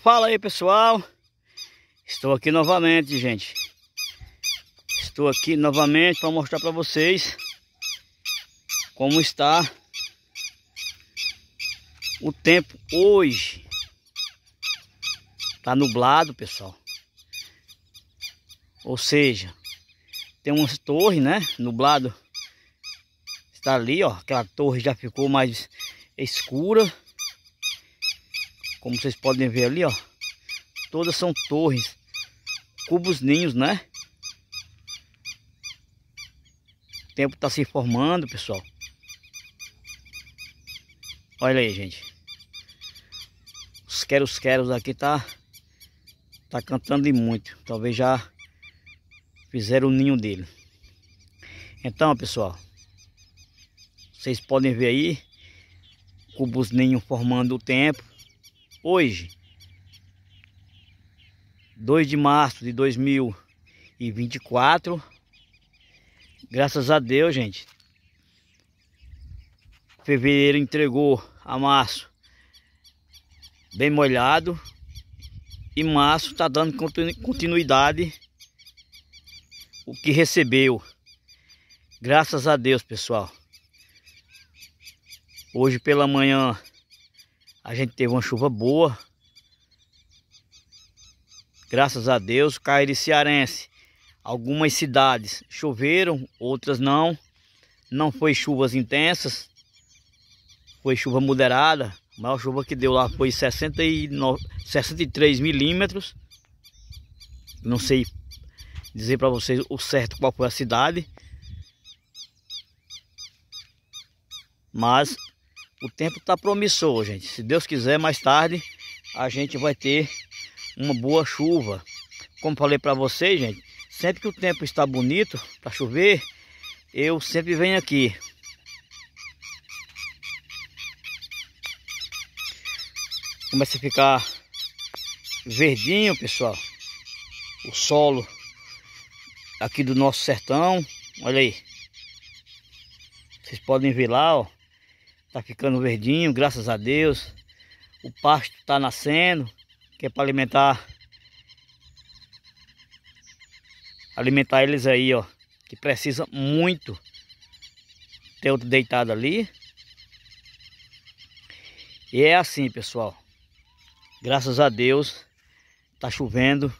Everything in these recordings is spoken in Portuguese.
Fala aí pessoal, estou aqui novamente gente, estou aqui novamente para mostrar para vocês como está o tempo hoje, está nublado pessoal, ou seja, tem umas torres né, nublado, está ali ó, aquela torre já ficou mais escura, como vocês podem ver ali, ó. Todas são torres. Cubos ninhos, né? O tempo tá se formando, pessoal. Olha aí, gente. Os queros queros aqui tá tá cantando e muito. Talvez já fizeram o ninho dele. Então, pessoal, vocês podem ver aí cubos ninho formando o tempo. Hoje, 2 de março de 2024, graças a Deus, gente, fevereiro entregou a março bem molhado e março está dando continuidade o que recebeu. Graças a Deus, pessoal. Hoje pela manhã a gente teve uma chuva boa. Graças a Deus, Cariri Cearense. Algumas cidades choveram, outras não. Não foi chuvas intensas. Foi chuva moderada. A maior chuva que deu lá foi 69, 63 milímetros. Não sei dizer para vocês o certo qual foi a cidade. Mas o tempo está promissor, gente. Se Deus quiser, mais tarde a gente vai ter uma boa chuva. Como falei para vocês, gente, sempre que o tempo está bonito para chover, eu sempre venho aqui. Começa a ficar verdinho, pessoal. O solo aqui do nosso sertão. Olha aí. Vocês podem ver lá, ó. Tá ficando verdinho, graças a Deus. O pasto tá nascendo, que é para alimentar alimentar eles aí, ó, que precisa muito. Tem outro deitado ali. E é assim, pessoal. Graças a Deus tá chovendo.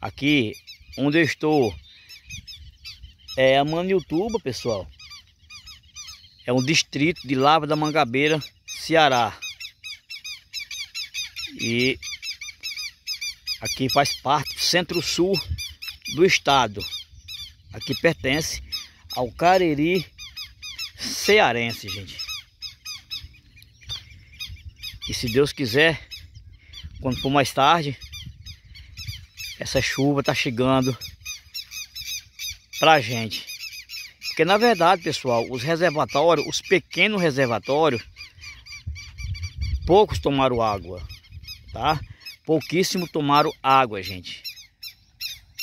Aqui onde eu estou é a Maniutuba, pessoal é um distrito de Lava da Mangabeira, Ceará. E aqui faz parte do centro-sul do estado. Aqui pertence ao Cariri cearense, gente. E se Deus quiser, quando for mais tarde, essa chuva tá chegando pra gente. Porque na verdade, pessoal, os reservatórios, os pequenos reservatórios, poucos tomaram água, tá? Pouquíssimo tomaram água, gente.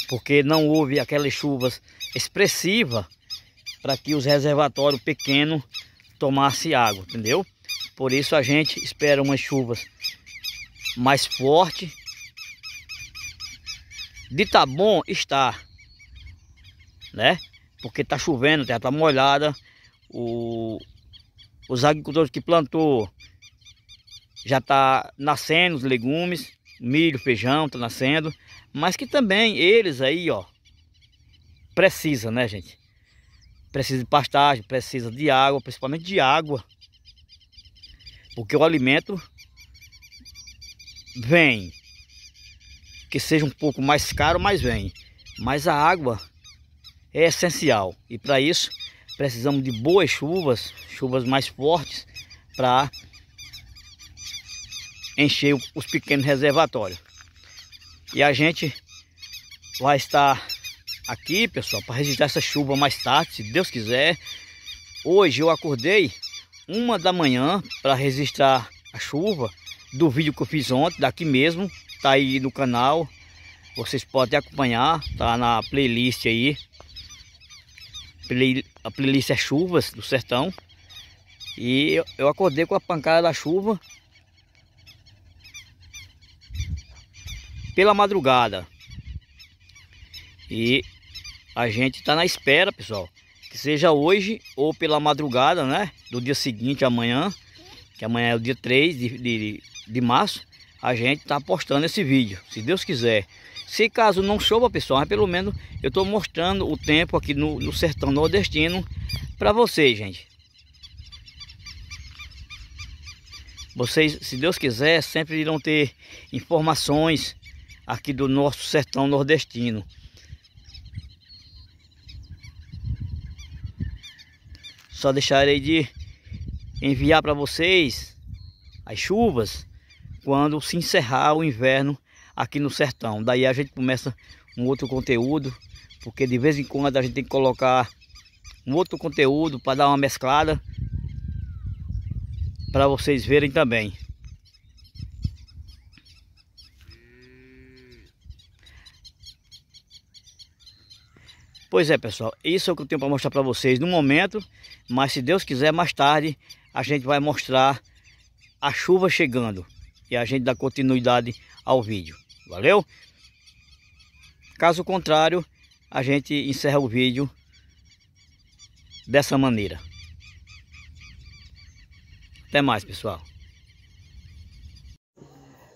Porque não houve aquelas chuvas expressivas para que os reservatórios pequenos tomassem água, entendeu? Por isso a gente espera umas chuvas mais fortes. De tá bom está, né? porque tá chovendo, a terra tá molhada. O, os agricultores que plantou já tá nascendo os legumes, milho, feijão tá nascendo, mas que também eles aí, ó, precisa, né, gente? Precisa de pastagem, precisa de água, principalmente de água. Porque o alimento vem, que seja um pouco mais caro, mas vem. Mas a água é essencial. E para isso precisamos de boas chuvas, chuvas mais fortes para encher os pequenos reservatórios. E a gente vai estar aqui, pessoal, para registrar essa chuva mais tarde, se Deus quiser. Hoje eu acordei uma da manhã para registrar a chuva do vídeo que eu fiz ontem, daqui mesmo, tá aí no canal. Vocês podem acompanhar, tá na playlist aí a playlist é Chuvas do Sertão. E eu, eu acordei com a pancada da chuva pela madrugada. E a gente está na espera, pessoal, que seja hoje ou pela madrugada, né? Do dia seguinte, amanhã, que amanhã é o dia 3 de, de, de março, a gente está postando esse vídeo, se Deus quiser. Se caso não chova, pessoal, mas pelo menos eu estou mostrando o tempo aqui no, no sertão nordestino para vocês, gente. Vocês, se Deus quiser, sempre irão ter informações aqui do nosso sertão nordestino. Só deixarei de enviar para vocês as chuvas quando se encerrar o inverno aqui no sertão. Daí a gente começa um outro conteúdo, porque de vez em quando a gente tem que colocar um outro conteúdo para dar uma mesclada para vocês verem também. Pois é, pessoal, isso é o que eu tenho para mostrar para vocês no momento, mas se Deus quiser, mais tarde a gente vai mostrar a chuva chegando e a gente dá continuidade ao vídeo. Valeu? Caso contrário, a gente encerra o vídeo dessa maneira. Até mais, pessoal.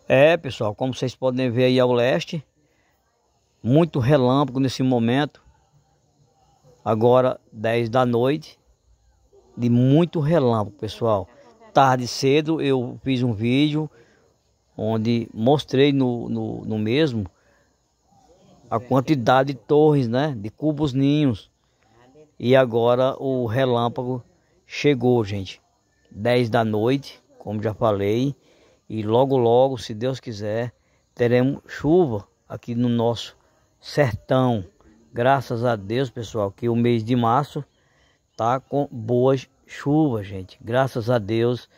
É, pessoal, como vocês podem ver aí ao leste, muito relâmpago nesse momento. Agora, 10 da noite, de muito relâmpago, pessoal. Tarde cedo eu fiz um vídeo onde mostrei no, no, no mesmo a quantidade de torres, né? De cubos ninhos. E agora o relâmpago chegou, gente. 10 da noite, como já falei. E logo, logo, se Deus quiser, teremos chuva aqui no nosso sertão. Graças a Deus, pessoal, que o mês de março tá com boas chuvas, gente. Graças a Deus.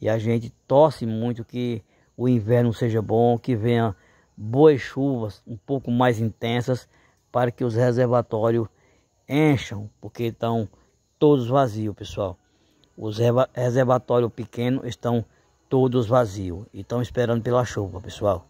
E a gente torce muito que o inverno seja bom, que venha boas chuvas um pouco mais intensas para que os reservatórios encham, porque estão todos vazios, pessoal. Os reservatórios pequenos estão todos vazios e estão esperando pela chuva, pessoal.